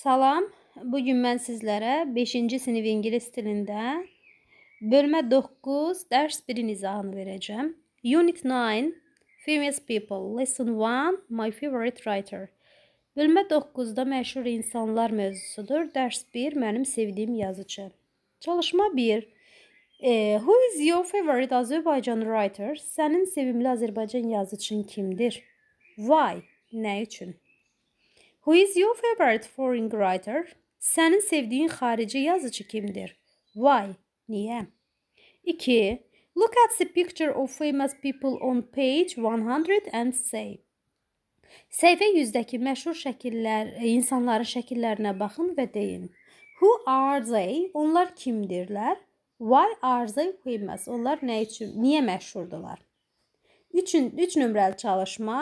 Salam, bu gün mən sizlərə 5-ci sinif ingilis dilində bölmə 9 dərs 1-in izahını verəcəm. Unit 9 Famous People Lesson 1 My Favorite Writer Bölmə 9-da məşhur insanlar mövzusudur. Dərs 1 mənim sevdiyim yazıcı. Çalışma 1 e, Who is your favorite Azerbaijan writer? Sənin sevimli Azərbaycan yazıçın kimdir? Why? Nə üçün? Who is your favorite foreign writer? Sənin sevdiyin xarici yazıcı kimdir? Why? Niyə? 2. Look at the picture of famous people on page 100 and say. Səhifə 100-dəki məşhur şəkillər, e, insanların şəkillərinə baxın və deyin. Who are they? Onlar kimdirlər? Why are they famous? Onlar nə üçün, niyə məşhurdular? 3 3 nömrəli çalışma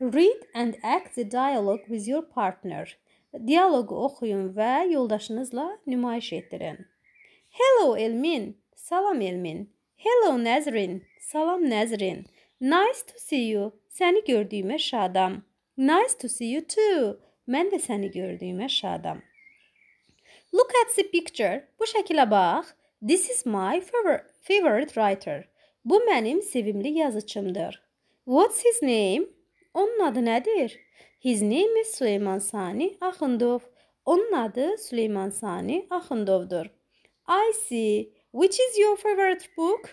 Read and act the dialogue with your partner. Dialoqu oxuyun və yoldaşınızla nümayiş etdirin. Hello Elmin. Salam Elmin. Hello Nəzrin. Salam Nəzrin. Nice to see you. Səni gördüyümə şadam. Nice to see you too. Mən də səni gördüyümə şadam. Look at the picture. Bu şəkilə bax. This is my favorite writer. Bu mənim sevimli yazıçımdır. What's his name? Onun adı nədir? His name is Süleyman Sani Axundov. Onun adı Süleyman Sani Axundovdur. I see. Which is your favorite book?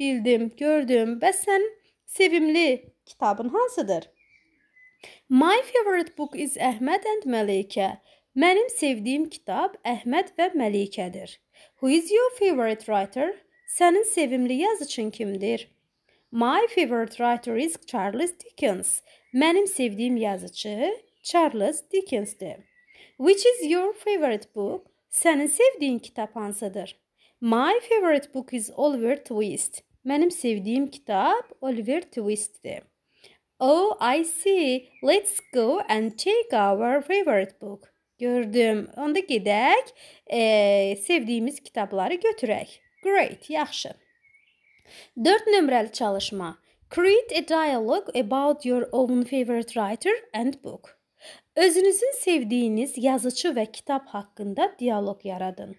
Bildim, gördüm. Bəs sən sevimli kitabın hansıdır? My favorite book is Əhməd and Məlikə. Mənim sevdiyim kitab Əhməd və Məlikədir. Who is your favorite writer? Sənin sevimli yazıçın kimdir? My favorite writer is Charles Dickens. Mənim sevdiyim yazıcı Charles Dickensdir. Which is your favorite book? Sənin sevdiyin kitap hansıdır? My favorite book is Oliver Twist. Mənim sevdiyim kitap Oliver Twist'dir. Oh, I see. Let's go and check our favorite book. Gördüm. Onda gedək, e, sevdiyimiz kitabları götürək. Great, yaxşı. 4 numaralı çalışma. Create a dialogue about your own favorite writer and book. Özünüzün sevdiğiniz yazıcı ve kitap hakkında diyalog yaradın.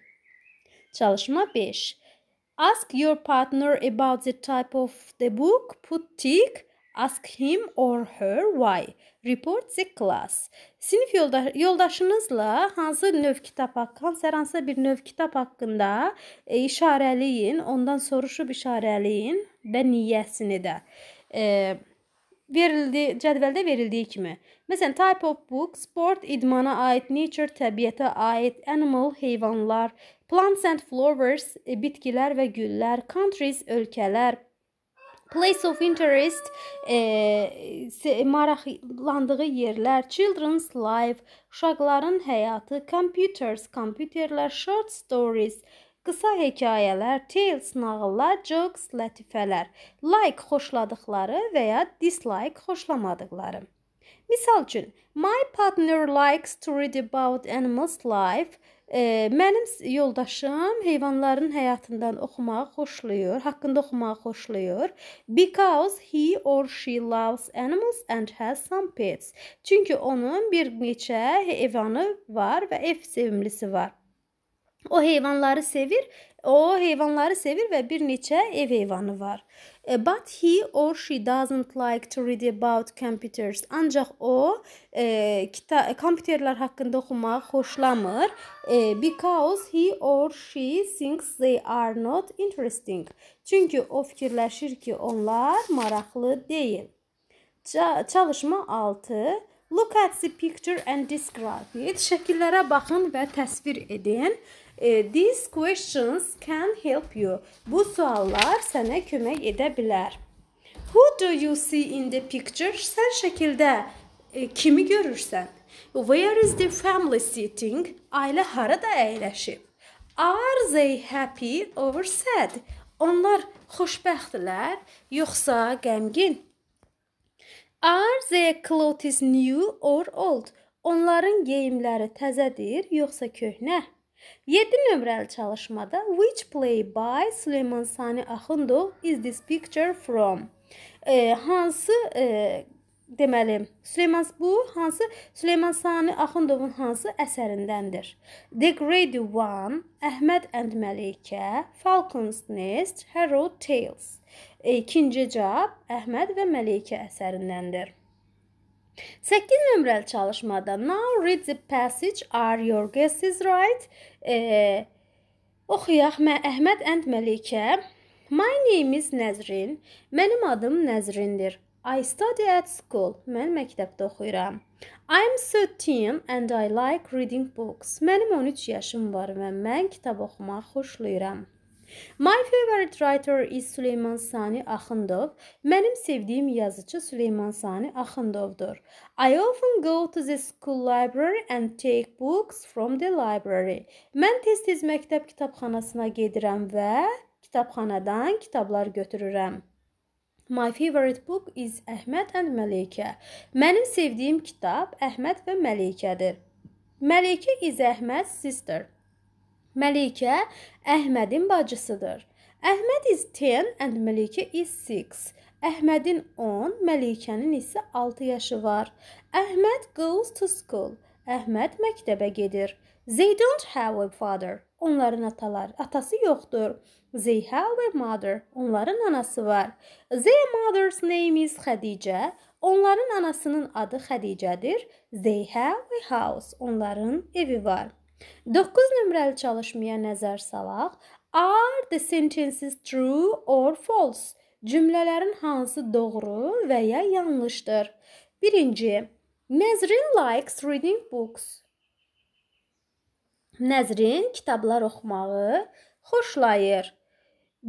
Çalışma 5. Ask your partner about the type of the book, put tick Ask him or her why. Report the class. Sinif yolda yoldaşınızla hansı növ kitap haqqında, hansı bir növ kitap haqqında e, işarələyin, ondan soruşub işarələyin və niyyəsini də. E, verildi, cədvəldə verildiyi kimi. Məsələn, type of book, sport, idmana aid, nature, təbiətə aid, animal, heyvanlar, plants and flowers, e, bitkilər və güllər, countries, ölkələr, place of interest e, maraqlandığı yerlər, children's life, uşaqların həyatı, computers, kompüterlər, short stories, qısa hekayələr, tales, nağıllar, jokes, lətifələr, like xoşladıkları və ya dislike xoşlamadıkları. Misal üçün, my partner likes to read about animals life E, mənim yoldaşım heyvanların həyatından oxumağı xoşlayır, haqqında oxumağı xoşlayır. Because he or she loves animals and has some pets. Çünki onun bir neçə heyvanı var və ev sevimlisi var. O heyvanları sevir. O heyvanları sevir və bir neçə ev heyvanı var. E, but he or she doesn't like to read about computers. Ancaq o e, kita kompüterlər haqqında oxumaq xoşlamır. E, because he or she thinks they are not interesting. Çünki o fikirləşir ki, onlar maraqlı deyil. Ça çalışma 6. Look at the picture and describe it. Şəkillərə baxın və təsvir edin. E, E, these questions can help you. Bu suallar sənə kömək edə bilər. Who do you see in the picture? Sən şəkildə e, kimi görürsən? Where is the family sitting? Ailə harada əyləşib? Are they happy or sad? Onlar xoşbəxtdirlər yoxsa qəmgin? Are their clothes new or old? Onların geyimləri təzədir yoxsa köhnə? 7 nömrəli çalışmada Which play by Süleyman Sani Axundov is this picture from? E, hansı e, deməli Süleyman bu hansı Süleyman Sani Axundovun hansı əsərindəndir? The Grade One, Əhməd and Məlikə, Falcon's Nest, Harrow Tales. E, ikinci cavab Əhməd və Məlikə əsərindəndir. 8 nömrəli çalışmada now read the passage are your guesses right? E, oxuyaq Mə Əhməd and Məlikə. My name is Nəzrin. Mənim adım Nəzrindir. I study at school. Mən məktəbdə oxuyuram. I'm 13 and I like reading books. Mənim 13 yaşım var və mən kitab oxumaq xoşlayıram. My favorite writer is Süleyman Sani Axundov. Mənim sevdiyim yazıcı Süleyman Sani Axundovdur. I often go to the school library and take books from the library. Mən tez-tez məktəb kitabxanasına gedirəm və kitabxanadan kitablar götürürəm. My favorite book is Əhməd and Məlikə. Mənim sevdiyim kitab Əhməd və Məlikədir. Məlikə is Əhməd's sister. Məlikə Əhmədin bacısıdır. Əhməd is 10 and Məlikə is 6. Əhmədin 10, Məlikənin isə 6 yaşı var. Əhməd goes to school. Əhməd məktəbə gedir. They don't have a father. Onların atalar, atası yoxdur. They have a mother. Onların anası var. Their mother's name is Xədicə. Onların anasının adı Xədicədir. They have a house. Onların evi var. 9 nömrəli çalışmaya nəzər salaq. Are the sentences true or false? Cümlələrin hansı doğru və ya yanlışdır? 1. Nəzrin likes reading books. Nəzrin kitablar oxumağı xoşlayır.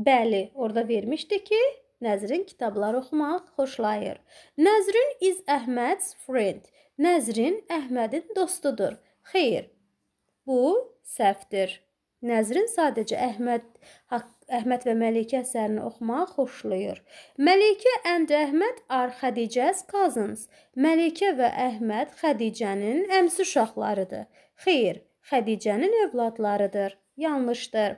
Bəli, orada vermişdi ki, Nəzrin kitablar oxumaq xoşlayır. Nəzrin is Əhməd's friend. Nəzrin Əhmədin dostudur. Xeyr, Bu səhvdir. Nəzrin sadəcə Əhməd Əhməd və Məlikə əsərini oxumaq xoşlayır. Məlikə and Əhməd are Xədicə's cousins. Məlikə və Əhməd Xədicənin əmsi uşaqlarıdır. Xeyr, Xədicənin övladlarıdır. Yanlışdır.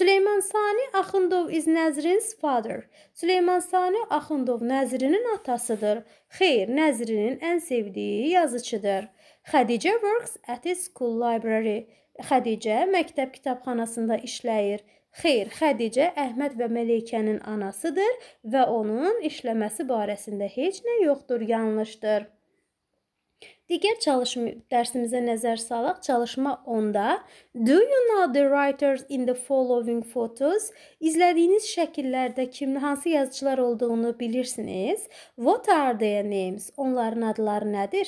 Süleyman Sani Axundov is Nəzrin's father. Süleyman Sani Axundov Nəzrinin atasıdır. Xeyr, Nəzrinin ən sevdiyi yazıçıdır. Xədicə works at a school library. Xədicə məktəb kitabxanasında işləyir. Xeyr, Xədicə Əhməd və Məleykənin anasıdır və onun işləməsi barəsində heç nə yoxdur, yanlışdır. Digər çalışma dərsimizə nəzər salaq. Çalışma 10-da Do you know the writers in the following photos? İzlədiyiniz şəkillərdə kim, hansı yazıçılar olduğunu bilirsiniz? What are their names? Onların adları nədir?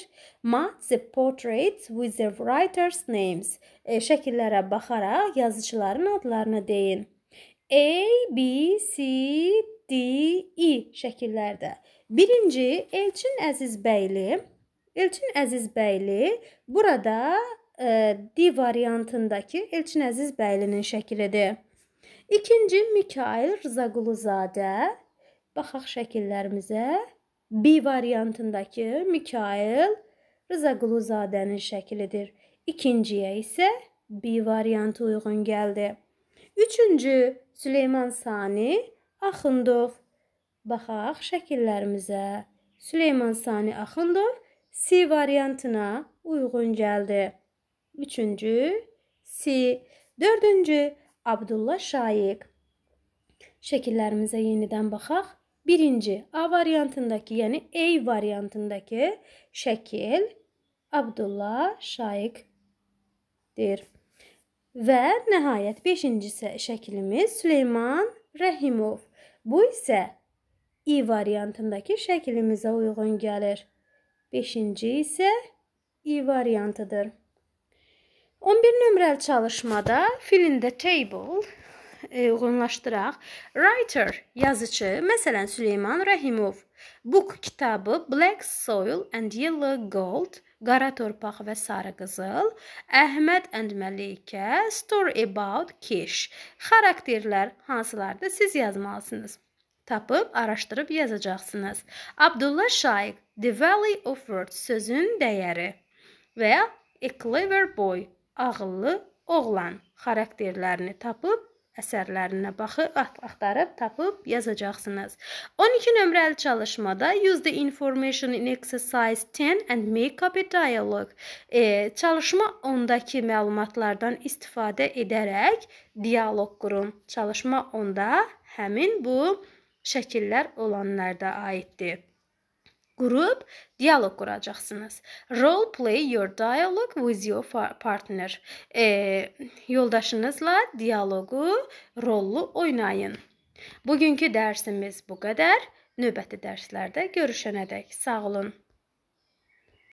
Match the portraits with the writers' names. E, şəkillərə baxaraq yazıçıların adlarını deyin. A, B, C, D, E şəkillərdə. Birinci Elçin Əzizbəyli Elçin Əzizbəyli burada e, D variantındakı Elçin Əzizbəylinin şəklidir. İkinci Mikail Rzaquluzadə. Baxaq şəkillərimizə. B variantındakı Mikail Rzaquluzadənin şəklidir. İkinciyə isə B variantı uyğun gəldi. Üçüncü Süleyman Sani Axundov. Baxaq şəkillərimizə. Süleyman Sani Axundov C variantına uyğun gəldi. Üçüncü C. Dördüncü Abdullah Şaiq. Şəkillərimizə yenidən baxaq. Birinci A variantındakı, yəni A variantındakı şəkil Abdullah Şaiqdir. Və nəhayət 5-ci şəklimiz Süleyman Rəhimov. Bu isə İ variantındakı şəklimizə uyğun gəlir. Beşinci isə i e variantıdır. 11 nömrəli çalışmada filin the table e, uyğunlaşdıraq. Writer yazıcı, məsələn Süleyman Rəhimov, book kitabı Black Soil and Yellow Gold, Qara torpaq və sarı qızıl, Əhməd and Məlikə, Story about Kish. Xarakterlər hansılardır? Siz yazmalısınız tapıb araşdırıb yazacaqsınız. Abdullah Şaiq The Valley of Words sözünün dəyəri və ya A Clever Boy ağıllı oğlan xarakterlərini tapıb əsərlərinə baxıb axtarıb tapıb yazacaqsınız. 12 nömrəli çalışmada use the information in exercise 10 and make up a dialogue. E, çalışma 10-dakı məlumatlardan istifadə edərək dialoq qurun. Çalışma 10-da həmin bu şəkillər olanlarda aiddir. Qrup dialoq quracaqsınız. Role play your dialogue with your partner. E, yoldaşınızla dialoqu rollu oynayın. Bugünkü dərsimiz bu qədər. Növbəti dərslərdə görüşənədək sağ olun.